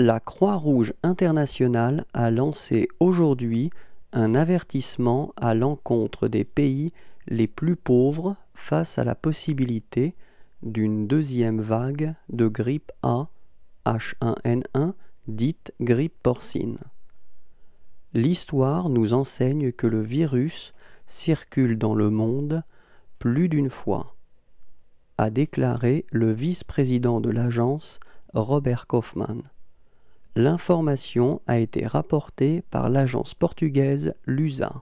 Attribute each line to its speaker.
Speaker 1: La Croix-Rouge internationale a lancé aujourd'hui un avertissement à l'encontre des pays les plus pauvres face à la possibilité d'une deuxième vague de grippe A H1N1 dite grippe porcine. L'histoire nous enseigne que le virus circule dans le monde plus d'une fois, a déclaré le vice-président de l'agence Robert Kaufmann. L'information a été rapportée par l'agence portugaise Lusa.